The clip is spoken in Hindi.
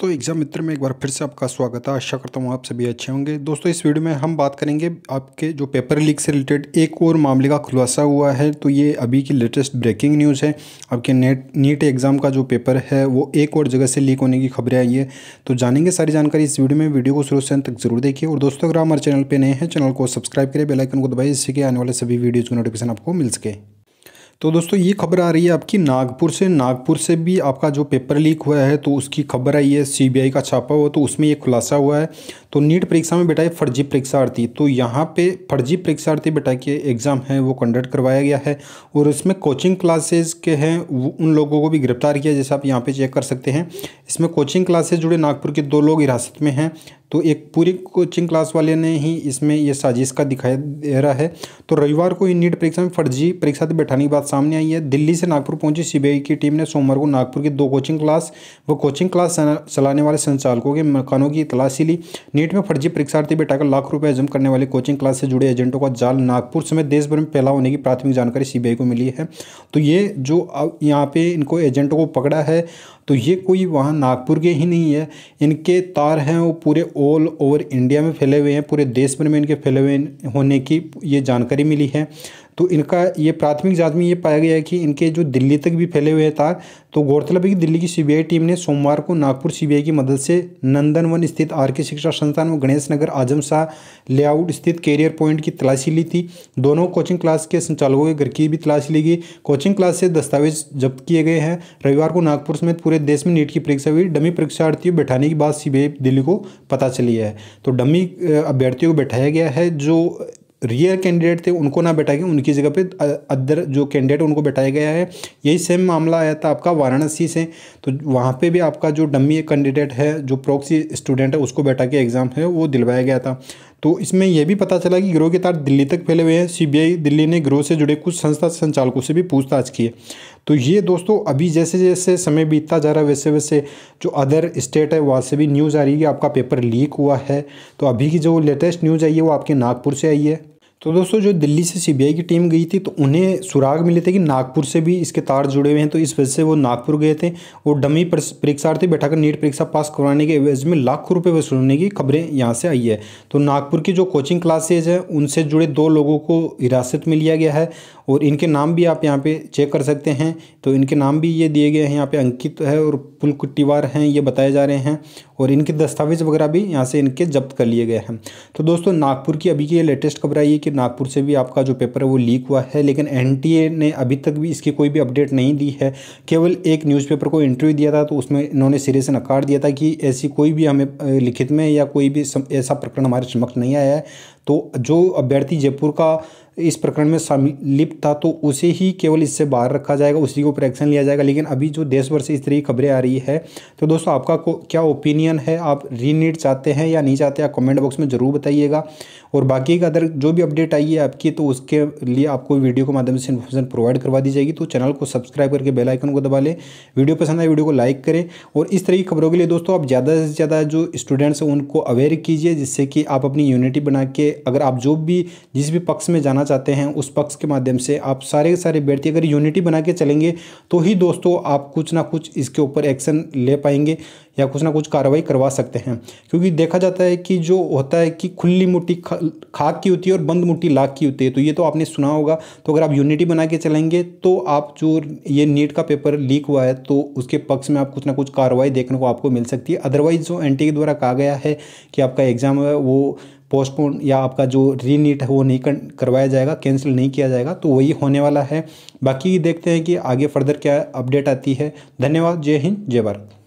दोस्तों एग्जाम मित्र में एक बार फिर से आपका स्वागत है आशा करता हूँ आप सभी अच्छे होंगे दोस्तों इस वीडियो में हम बात करेंगे आपके जो पेपर लीक से रिलेटेड एक और मामले का खुलासा हुआ है तो ये अभी की लेटेस्ट ब्रेकिंग न्यूज़ है आपके नेट नीट एग्ज़ाम का जो पेपर है वो एक और जगह से लीक होने की खबरें आई है तो जानेंगे सारी जानकारी इस वीडियो में वीडियो को शुरू से अंत तक जरूर देखिए और दोस्तों अगर हमारे चैनल पर नए हैं चैनल को सब्सक्राइब करें बेलाइकन को दबाइए इससे आने वाले सभी वीडियोज़ का नोटिफिकेशन आपको मिल सके तो दोस्तों ये खबर आ रही है आपकी नागपुर से नागपुर से भी आपका जो पेपर लीक हुआ है तो उसकी खबर आई है सीबीआई का छापा हुआ तो उसमें ये खुलासा हुआ है तो नीट परीक्षा में बेटा ये फर्जी परीक्षार्थी तो यहाँ पे फर्जी परीक्षार्थी बेटा के एग्ज़ाम है वो कंडक्ट करवाया गया है और इसमें कोचिंग क्लासेज के हैं उन लोगों को भी गिरफ्तार किया जैसे आप यहाँ पर चेक कर सकते हैं इसमें कोचिंग क्लासेज जुड़े नागपुर के दो लोग हिरासत में हैं तो एक पूरी कोचिंग क्लास वाले ने ही इसमें यह साजिश का दिखाई दे रहा है तो रविवार को ही नीट परीक्षा में फर्जी परीक्षा से बैठाने की बात सामने आई है दिल्ली से नागपुर पहुंची सीबीआई की टीम ने सोमवार को नागपुर की दो कोचिंग क्लास व कोचिंग क्लास चलाने वाले संचालकों के मकानों की तलाशी ली नीट में फर्जी परीक्षार्थी बैठाकर लाख रुपये जम करने वाले कोचिंग क्लास से जुड़े एजेंटों का जाल नागपुर समेत देश भर में फैला होने की प्राथमिक जानकारी सी को मिली है तो ये जो अब यहाँ पे इनको एजेंटों को पकड़ा है तो ये कोई वहाँ नागपुर के ही नहीं है इनके तार हैं वो पूरे ऑल ओवर इंडिया में फैले हुए हैं पूरे देश भर में इनके फैले हुए होने की ये जानकारी मिली है तो इनका ये प्राथमिक जांच में ये पाया गया है कि इनके जो दिल्ली तक भी फैले हुए हैं तार तो गौरतलब है कि दिल्ली की सीबीआई टीम ने सोमवार को नागपुर सीबीआई की मदद से नंदनवन स्थित आर के शिक्षा संस्थान और गणेश नगर आजम शाह लेआउट स्थित कैरियर पॉइंट की तलाशी ली थी दोनों कोचिंग क्लास के संचालकों के घर की भी तलाशी ली गई कोचिंग क्लास से दस्तावेज जब्त किए गए हैं रविवार को नागपुर समेत पूरे देश में नीट की परीक्षा हुई डमी परीक्षार्थियों बैठाने की बात सी दिल्ली को पता चली है तो डमी अभ्यर्थियों को बैठाया गया है जो रियर कैंडिडेट थे उनको ना बैठा गया उनकी जगह पे अदर जो कैंडिडेट उनको बैठाया गया है यही सेम मामला आया था आपका वाराणसी से तो वहाँ पे भी आपका जो डमी कैंडिडेट है जो प्रोक्सी स्टूडेंट है उसको बैठा के एग्ज़ाम है वो दिलवाया गया था तो इसमें यह भी पता चला कि गिरोह के तार दिल्ली तक फैले हुए हैं सी दिल्ली ने गिरोह से जुड़े कुछ संस्था संचालकों से भी पूछताछ की है तो ये दोस्तों अभी जैसे जैसे समय बीतता जा रहा है वैसे वैसे जो अदर स्टेट है वहाँ से भी न्यूज़ आ रही है कि आपका पेपर लीक हुआ है तो अभी की जो लेटेस्ट न्यूज़ आई है वो आपके नागपुर से आई है तो दोस्तों जो दिल्ली से सीबीआई की टीम गई थी तो उन्हें सुराग मिले थे कि नागपुर से भी इसके तार जुड़े हुए हैं तो इस वजह से वो नागपुर गए थे और डमी परीक्षार्थी बैठा कर नीट परीक्षा पास करवाने के एवज में लाखों रुपये वसूलने की खबरें यहाँ से आई है तो नागपुर की जो कोचिंग क्लासेज हैं उनसे जुड़े दो लोगों को हिरासत में लिया गया है और इनके नाम भी आप यहाँ पर चेक कर सकते हैं तो इनके नाम भी ये दिए गए हैं यहाँ पर अंकित है और पुल कुट्टीवार हैं ये बताए जा रहे हैं और इनके दस्तावेज़ वगैरह भी यहाँ से इनके जब्त कर लिए गए हैं तो दोस्तों नागपुर की अभी की ये लेटेस्ट खबर आई है कि नागपुर से भी आपका जो पेपर है वो लीक हुआ है लेकिन एन ने अभी तक भी इसकी कोई भी अपडेट नहीं दी है केवल एक न्यूज़पेपर को इंटरव्यू दिया था तो उसमें इन्होंने सिरे से नकार दिया था कि ऐसी कोई भी हमें लिखित में या कोई भी ऐसा प्रकरण हमारे समक्ष नहीं आया है तो जो अभ्यर्थी जयपुर का इस प्रकरण में लिप्त था तो उसे ही केवल इससे बाहर रखा जाएगा उसी के ऊपर एक्शन लिया जाएगा लेकिन अभी जो देश भर से इस तरह की खबरें आ रही है तो दोस्तों आपका क्या ओपिनियन है आप रीनीट चाहते हैं या नहीं चाहते आप कमेंट बॉक्स में ज़रूर बताइएगा और बाकी का अदर जो भी अपडेट आई है आपकी तो उसके लिए आपको वीडियो के माध्यम से इन्फॉर्मेशन प्रोवाइड करवा दी जाएगी तो चैनल को सब्सक्राइब करके बेल आइकन को दबा लें वीडियो पसंद आए वीडियो को लाइक करें और इस तरह की खबरों के लिए दोस्तों आप ज़्यादा से ज़्यादा जो स्टूडेंट्स हैं उनको अवेयर कीजिए जिससे कि आप अपनी यूनिटी बना के अगर आप जो भी जिस भी पक्ष में जाना चाहते हैं उस पक्ष के माध्यम से आप सारे के सारे अभ्यर्थी अगर यूनिटी बना के चलेंगे तो ही दोस्तों आप कुछ ना कुछ इसके ऊपर एक्शन ले पाएंगे या कुछ ना कुछ कार्रवाई करवा सकते हैं क्योंकि देखा जाता है कि जो होता है कि खुली मुट्ठी खा, खाक की होती है और बंद मुट्ठी लाख की होती है तो ये तो आपने सुना होगा तो अगर आप यूनिटी बना के चलेंगे तो आप जो ये नीट का पेपर लीक हुआ है तो उसके पक्ष में आप कुछ ना कुछ कार्रवाई देखने को आपको मिल सकती है अदरवाइज़ जो एन के द्वारा कहा गया है कि आपका एग्ज़ाम है वो पोस्टपोन या आपका जो रीनीट है वो नहीं करवाया जाएगा कैंसिल नहीं किया जाएगा तो वही होने वाला है बाकी देखते हैं कि आगे फर्दर क्या अपडेट आती है धन्यवाद जय हिंद जय भारत